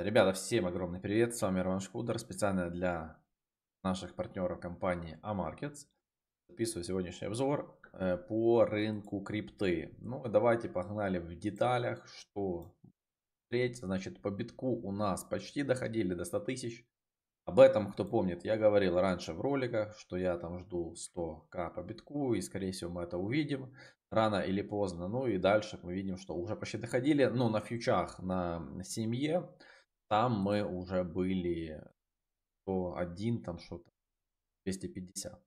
Ребята, всем огромный привет, с вами Роман Шкудер, специально для наших партнеров компании Амаркетс. Записываю сегодняшний обзор э, по рынку крипты. Ну и давайте погнали в деталях, что смотреть. Значит, по битку у нас почти доходили до 100 тысяч. Об этом, кто помнит, я говорил раньше в роликах, что я там жду 100к по битку, и скорее всего мы это увидим рано или поздно. Ну и дальше мы видим, что уже почти доходили, но ну, на фьючах, на семье там мы уже были 101, там что-то 250.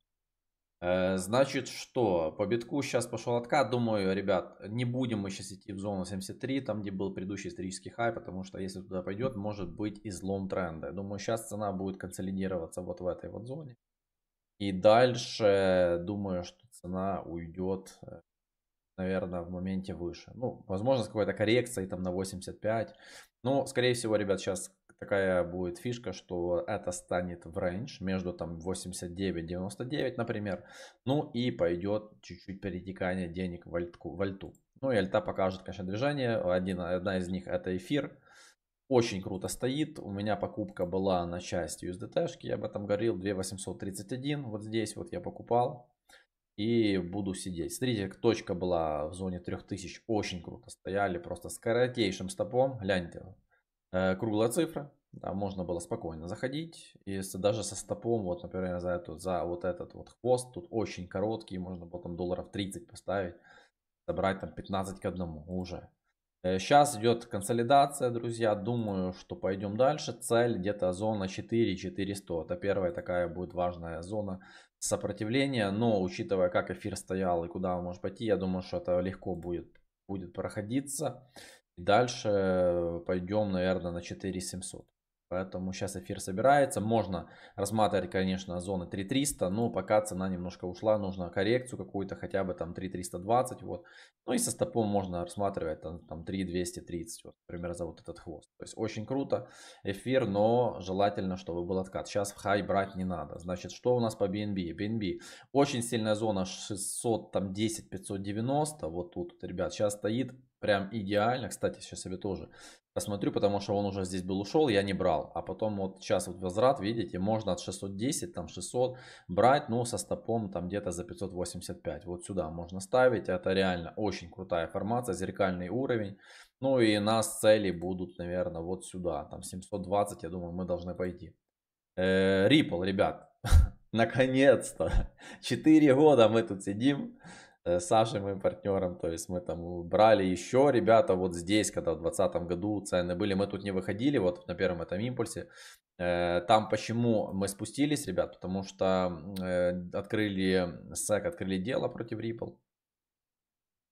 Э, значит, что? По битку сейчас пошел откат. Думаю, ребят, не будем мы сейчас идти в зону 73, там, где был предыдущий исторический хай, потому что если туда пойдет, может быть излом тренда. Думаю, сейчас цена будет консолидироваться вот в этой вот зоне. И дальше, думаю, что цена уйдет э, наверное, в моменте выше. Ну, возможно, с какой-то коррекцией там на 85. Но, скорее всего, ребят, сейчас такая будет фишка, что это станет в рейндж между там 89-99, например. Ну и пойдет чуть-чуть перетекание денег в альтку. В альту. Ну и альта покажет, конечно, движение. Один, одна из них это эфир. Очень круто стоит. У меня покупка была на часть USDT. -шки. Я об этом говорил. 2831. Вот здесь вот я покупал и буду сидеть. Смотрите, точка была в зоне 3000, очень круто стояли, просто с коротейшим стопом, гляньте, э, круглая цифра, да, можно было спокойно заходить, и даже со стопом, вот, например, за, эту, за вот этот вот хвост, тут очень короткий, можно было там долларов 30 поставить, собрать там 15 к одному уже. Сейчас э, идет консолидация, друзья. Думаю, что пойдем дальше. Цель где-то зона 4-400. Это первая такая будет важная зона сопротивления. Но учитывая, как эфир стоял и куда он может пойти, я думаю, что это легко будет, будет проходиться. Дальше э, пойдем, наверное, на 4 700. Поэтому сейчас эфир собирается. Можно рассматривать, конечно, зоны 3300, но пока цена немножко ушла, нужно коррекцию какую-то, хотя бы там 3320, вот. Ну и со стопом можно рассматривать там, там 3230, вот, например, за вот этот хвост. То есть очень круто эфир, но желательно, чтобы был откат. Сейчас в хай брать не надо. Значит, что у нас по BNB? BNB очень сильная зона 610-590, вот тут, вот, ребят, сейчас стоит Прям идеально. Кстати, сейчас себе тоже посмотрю, потому что он уже здесь был ушел, я не брал. А потом вот сейчас вот возврат, видите, можно от 610, там 600 брать, ну со стопом там где-то за 585. Вот сюда можно ставить. Это реально очень крутая формация, зеркальный уровень. Ну и нас цели будут, наверное, вот сюда. Там 720, я думаю, мы должны пойти. Э, Ripple, ребят, наконец-то. 4 года мы тут сидим. Э, с Сашей, моим партнером, то есть мы там брали еще ребята вот здесь, когда в 2020 году цены были, мы тут не выходили, вот на первом этом импульсе, э, там почему мы спустились, ребят, потому что э, открыли, SEC открыли дело против Ripple,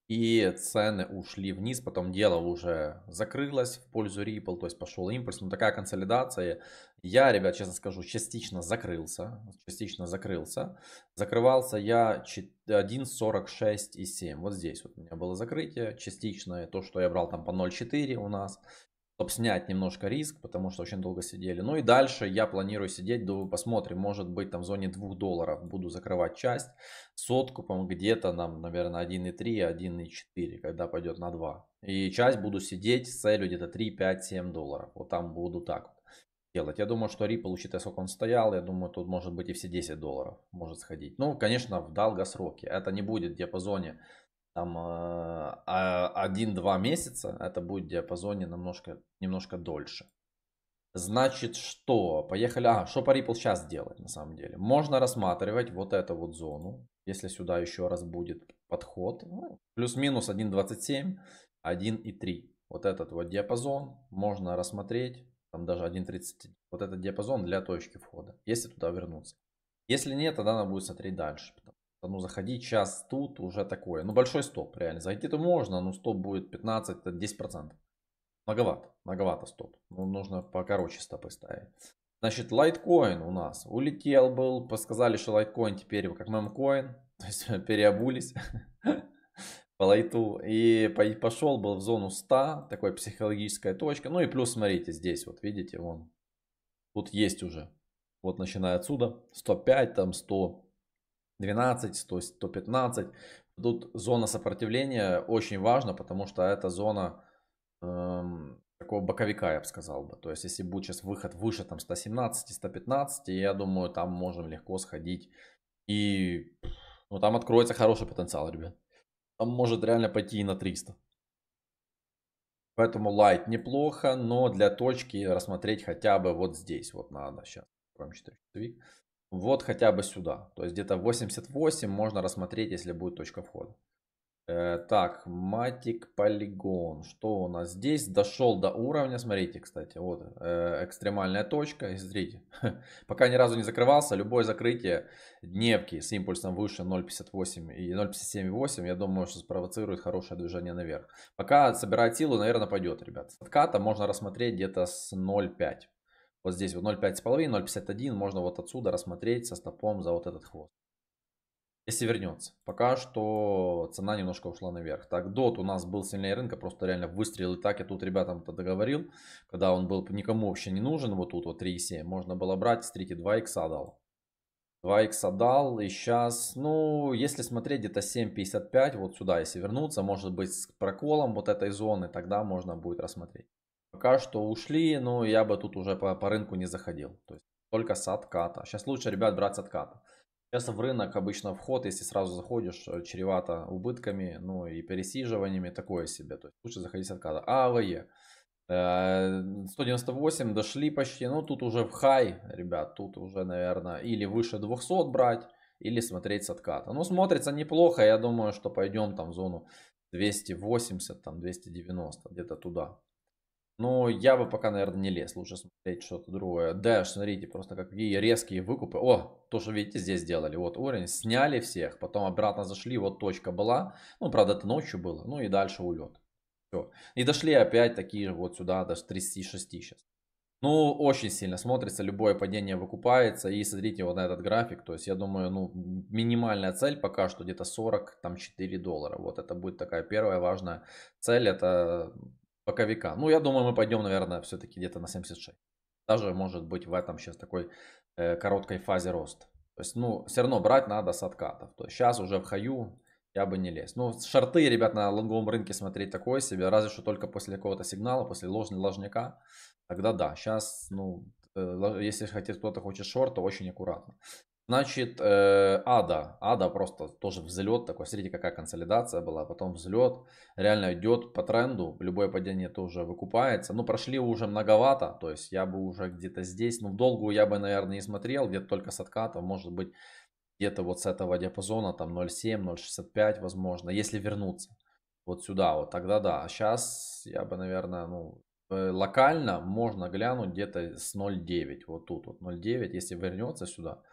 и цены ушли вниз, потом дело уже закрылось в пользу Ripple, то есть пошел импульс. Но ну, такая консолидация. Я, ребят, честно скажу, частично закрылся. Частично закрылся. Закрывался я 1.46,7. Вот здесь вот у меня было закрытие. частичное. то, что я брал там по 0.4 у нас чтобы снять немножко риск, потому что очень долго сидели. Ну и дальше я планирую сидеть, думаю, посмотрим, может быть там в зоне 2 долларов буду закрывать часть с откупом где-то нам, наверное, 1,3, 1,4, когда пойдет на 2. И часть буду сидеть с целью где-то 3, 5, 7 долларов. Вот там буду так вот делать. Я думаю, что Ripple, учитывая, сколько он стоял, я думаю, тут может быть и все 10 долларов может сходить. Ну, конечно, в долгосроке. Это не будет в диапазоне там э, а, один-два месяца, это будет в диапазоне немножко, немножко дольше. Значит, что? Поехали. А, что по Ripple сейчас делать на самом деле? Можно рассматривать вот эту вот зону, если сюда еще раз будет подход. Ну, Плюс-минус 1.27, 1.3. Вот этот вот диапазон можно рассмотреть. Там даже 1.30. Вот этот диапазон для точки входа, если туда вернуться. Если нет, тогда надо будет смотреть дальше ну заходи час тут уже такое. Ну большой стоп, реально. Зайти-то можно, но стоп будет 15-10%. Многовато, многовато стоп. Ну, нужно покороче стопы ставить. Значит, лайткоин у нас улетел был, сказали, что лайткоин теперь как мемкоин, то есть переобулись по лайту. И пошел был в зону 100, такой психологическая точка. Ну и плюс, смотрите, здесь вот, видите, вон, тут есть уже. Вот начиная отсюда, 105, там 100, 12, 100, 115. Тут зона сопротивления очень важна, потому что это зона эм, такого боковика, я бы сказал бы. То есть, если будет сейчас выход выше там 117, 115, я думаю, там можем легко сходить. И ну, там откроется хороший потенциал, ребят. Там может реально пойти и на 300. Поэтому лайт неплохо, но для точки рассмотреть хотя бы вот здесь. Вот надо сейчас. Откроем четырехчасовик вот хотя бы сюда. То есть где-то 88 можно рассмотреть, если будет точка входа. Э, так, матик полигон. Что у нас здесь? Дошел до уровня. Смотрите, кстати, вот э, экстремальная точка. И смотрите, пока ни разу не закрывался, любое закрытие дневки с импульсом выше 0.58 и 0.57.8, я думаю, что спровоцирует хорошее движение наверх. Пока собирает силу, наверное, пойдет, ребят. Отката можно рассмотреть где-то с 0.5. Вот здесь вот 0,5,5, 0,51 можно вот отсюда рассмотреть со стопом за вот этот хвост. Если вернется. Пока что цена немножко ушла наверх. Так, DOT у нас был сильнее рынка, просто реально выстрел и так. Я тут ребятам это договорил, когда он был никому вообще не нужен, вот тут вот 3,7. Можно было брать, смотрите, 2 икса дал. 2 икса дал, и сейчас, ну, если смотреть где-то 7,55, вот сюда, если вернуться, может быть, с проколом вот этой зоны, тогда можно будет рассмотреть. Пока что ушли, но я бы тут уже по, по рынку не заходил. То есть только с отката. Сейчас лучше, ребят, брать с отката. Сейчас в рынок обычно вход, если сразу заходишь, э, чревато убытками, ну и пересиживаниями, такое себе. То есть лучше заходить с отката. АВЕ. 198 э, дошли почти, ну тут уже в хай, ребят, тут уже, наверное, или выше 200 брать, или смотреть с отката. Ну смотрится неплохо, я думаю, что пойдем там в зону 280, там 290, где-то туда. Но я бы пока, наверное, не лез. Лучше смотреть что-то другое. Дэш, смотрите, просто какие резкие выкупы. О, то, что видите, здесь сделали. Вот уровень, сняли всех, потом обратно зашли, вот точка была. Ну, правда, это ночью было. Ну и дальше улет. Все. И дошли опять такие вот сюда, даже 36 сейчас. Ну, очень сильно смотрится, любое падение выкупается. И смотрите вот на этот график. То есть, я думаю, ну, минимальная цель пока что где-то там 44 доллара. Вот это будет такая первая важная цель. Это боковика. Ну, я думаю, мы пойдем, наверное, все-таки где-то на 76. Даже может быть в этом сейчас такой э, короткой фазе рост. То есть, ну, все равно брать надо с откатов. То есть сейчас уже в хаю я бы не лез. Ну, шорты, ребят, на лонговом рынке смотреть такое себе, разве что только после какого-то сигнала, после ложного ложняка. Тогда да, сейчас, ну, э, если хотите, кто-то хочет шорт, то очень аккуратно. Значит, э, Ада. Ада просто тоже взлет такой. Смотрите, какая консолидация была. Потом взлет. Реально идет по тренду. Любое падение тоже выкупается. Ну, прошли уже многовато. То есть я бы уже где-то здесь. Ну, в долгую я бы, наверное, не смотрел. Где-то только с отката, Может быть, где-то вот с этого диапазона. Там 0,7, 0,65, возможно. Если вернуться вот сюда. Вот тогда да. А сейчас я бы, наверное, ну, э, локально можно глянуть где-то с 0,9. Вот тут вот 0,9. Если вернется сюда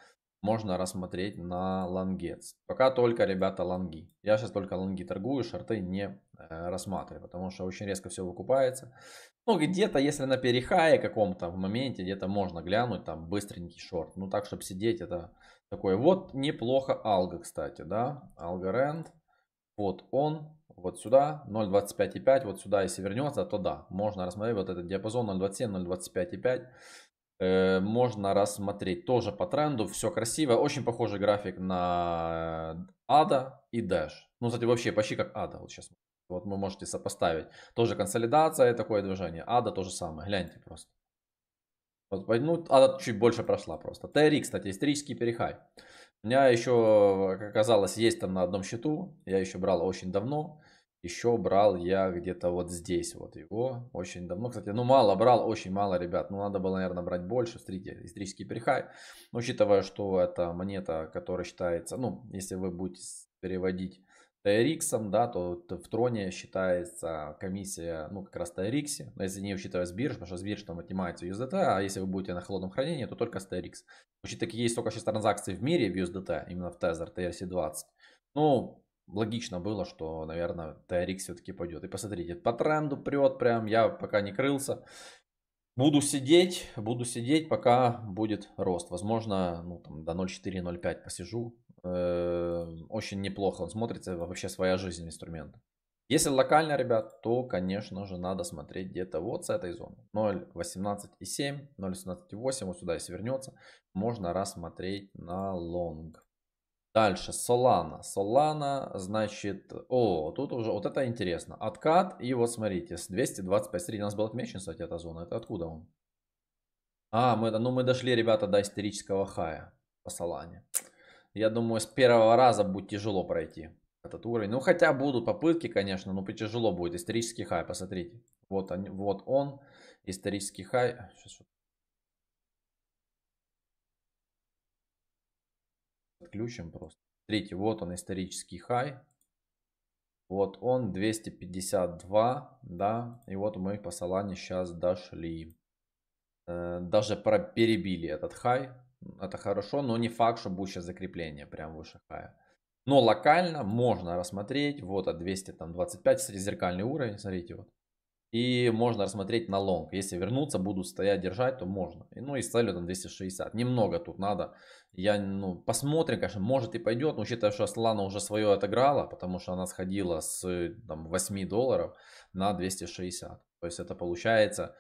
можно рассмотреть на лонгец. Пока только, ребята, лонги. Я сейчас только лонги торгую, шорты не э, рассматриваю, потому что очень резко все выкупается. Ну, где-то, если на перехае каком-то в моменте, где-то можно глянуть, там, быстренький шорт. Ну, так, чтобы сидеть, это такое. Вот неплохо алга, кстати, да, алга рент. Вот он, вот сюда, 0.25,5, вот сюда, если вернется, то да, можно рассмотреть вот этот диапазон 0.27, 0.25,5. Э, можно рассмотреть тоже по тренду. Все красиво. Очень похожий график на э, Ада и Dash. Ну, кстати, вообще почти как Ада. Вот сейчас вот вы можете сопоставить. Тоже консолидация, такое движение. Ада то же самое. Гляньте просто. Вот, ну, Ада чуть больше прошла просто. TRX, кстати, исторический перехай. У меня еще, как э, оказалось, есть там на одном счету. Я еще брал очень давно. Еще брал я где-то вот здесь вот его. Очень давно, кстати, ну мало брал, очень мало, ребят. Ну надо было, наверное, брать больше. Смотрите, исторический перехай. Но учитывая, что это монета, которая считается, ну, если вы будете переводить TRX, да, то в троне считается комиссия, ну, как раз TRX, но если не учитывая с бирж, потому что с бирж там отнимается USDT, а если вы будете на холодном хранении, то только с TRX. Учитывая, есть только 6 транзакций в мире в USDT, именно в Tether, TRC20. Ну, логично было, что, наверное, TRX все-таки пойдет. И посмотрите, по тренду прет прям, я пока не крылся. Буду сидеть, буду сидеть, пока будет рост. Возможно, ну, там, до 0,4-0,5 посижу. Эм, очень неплохо он смотрится, вообще своя жизнь инструмента. Если локально, ребят, то, конечно же, надо смотреть где-то вот с этой зоны. 0.18.7, 0.18.8, вот сюда если вернется, можно рассмотреть на лонг. Дальше, Solana. Solana, значит, о, тут уже, вот это интересно. Откат, и вот смотрите, с 225 у нас был отмечен, кстати, эта зона. Это откуда он? А, мы, ну мы дошли, ребята, до исторического хая по Солане. Я думаю, с первого раза будет тяжело пройти этот уровень. Ну, хотя будут попытки, конечно, но тяжело будет. Исторический хай, посмотрите. Вот, они, вот он, исторический хай. Сейчас Отключим просто. Смотрите, вот он исторический хай. Вот он 252, да, и вот мы по Солане сейчас дошли. Э, даже перебили этот хай, это хорошо, но не факт, что будет сейчас закрепление прям выше хая. Но локально можно рассмотреть, вот от 225, зеркальный уровень, смотрите вот. И можно рассмотреть на лонг. Если вернуться, буду стоять, держать, то можно. И Ну и ставлю там 260. Немного тут надо я, ну, посмотрим, конечно, может и пойдет, но учитывая, что Аслана уже свое отыграла, потому что она сходила с э, там, 8 долларов на 260. То есть это получается,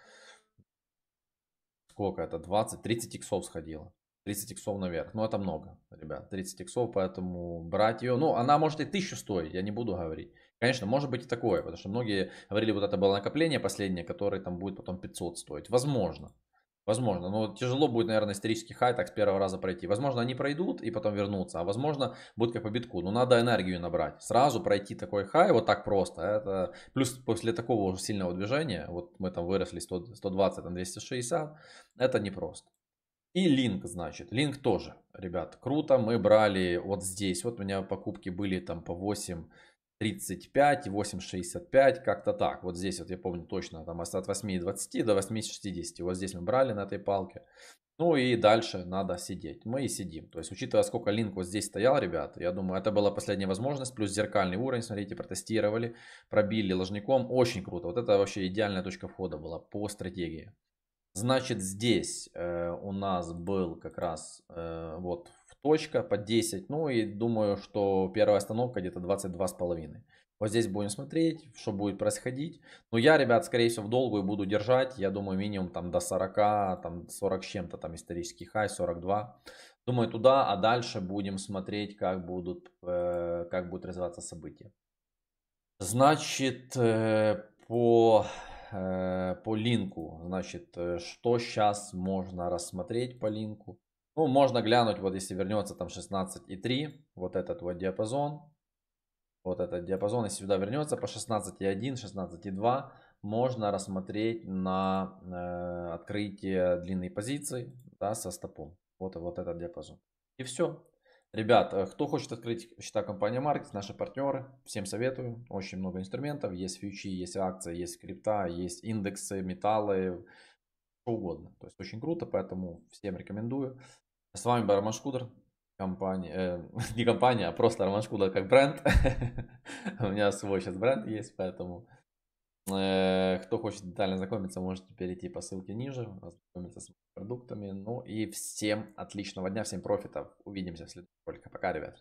сколько это, 20, 30 иксов сходила. 30 иксов наверх. Ну, это много, ребят, 30 иксов, поэтому брать ее... Ну, она может и 1000 стоить, я не буду говорить. Конечно, может быть и такое, потому что многие говорили, вот это было накопление последнее, которое там будет потом 500 стоить. Возможно. Возможно, но тяжело будет, наверное, исторический хай так с первого раза пройти. Возможно, они пройдут и потом вернутся, а возможно, будет как по битку. Но ну, надо энергию набрать. Сразу пройти такой хай вот так просто. Это... Плюс после такого уже сильного движения, вот мы там выросли 100, 120, там 260, это непросто. И линк, значит. Линк тоже, ребят, круто. Мы брали вот здесь. Вот у меня покупки были там по 8 35, 8,65, как-то так. Вот здесь вот я помню точно, там от 8,20 до 8,60. Вот здесь мы брали на этой палке. Ну и дальше надо сидеть. Мы и сидим. То есть, учитывая, сколько линк вот здесь стоял, ребят, я думаю, это была последняя возможность. Плюс зеркальный уровень, смотрите, протестировали, пробили ложником. Очень круто. Вот это вообще идеальная точка входа была по стратегии. Значит, здесь э, у нас был как раз э, вот точка под 10. Ну и думаю, что первая остановка где-то 22,5. Вот здесь будем смотреть, что будет происходить. Но я, ребят, скорее всего, в долгую буду держать. Я думаю, минимум там до 40, там 40 с чем-то, там исторический хай, 42. Думаю, туда, а дальше будем смотреть, как будут, э, как будут развиваться события. Значит, э, по э, по линку. Значит, э, что сейчас можно рассмотреть по линку? Ну, можно глянуть, вот если вернется там 16,3, вот этот вот диапазон, вот этот диапазон, если сюда вернется по 16,1, 16,2, можно рассмотреть на э, открытие длинной позиции, да, со стопом. Вот, вот этот диапазон. И все. Ребят, э, кто хочет открыть счета компании Markets, наши партнеры, всем советую. Очень много инструментов. Есть фьючи, есть акции, есть крипта, есть индексы, металлы, что угодно. То есть очень круто, поэтому всем рекомендую. С вами был Роман Шкудер, компания, э, не компания, а просто Роман Шкудер как бренд. У меня свой сейчас бренд есть, поэтому э, кто хочет детально знакомиться, можете перейти по ссылке ниже, ознакомиться с продуктами. Ну и всем отличного дня, всем профитов. Увидимся в следующем ролике. Пока, ребят.